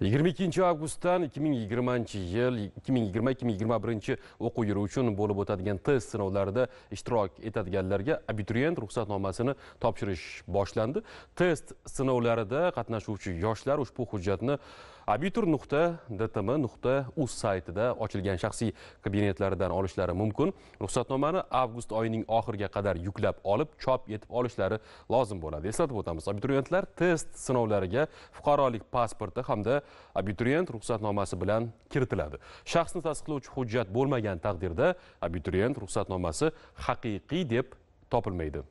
22 avgustdan 2020 yil 2020-2021 o'quv yili uchun bo'lib o'tadigan test sinovlarida ishtirok etadiganlarga abituriyent ruxsatnomasini topshirish boshlandi test sinovlarida qatnashuvchi yoshlar ushbu hujjatni abitur nuqta dtm nuqta uz saytida ochilgan shaxsiy kabinetlaridan olishlari mumkin ruxsatnomani avgust oyining oxiriga qadar yuklab olib chop etib olishlari lozim bo'ladi eslatib o'tamiz abituriyentlar test sinovlariga fuqarolik pasporti hamda abituriyent ruxsatnomasi bilan kiritiladi shaxsni tasdiqlovchi hujjat bo'lmagan taqdirda abituriyent ruxsatnomasi haqiqiy deb topilmaydi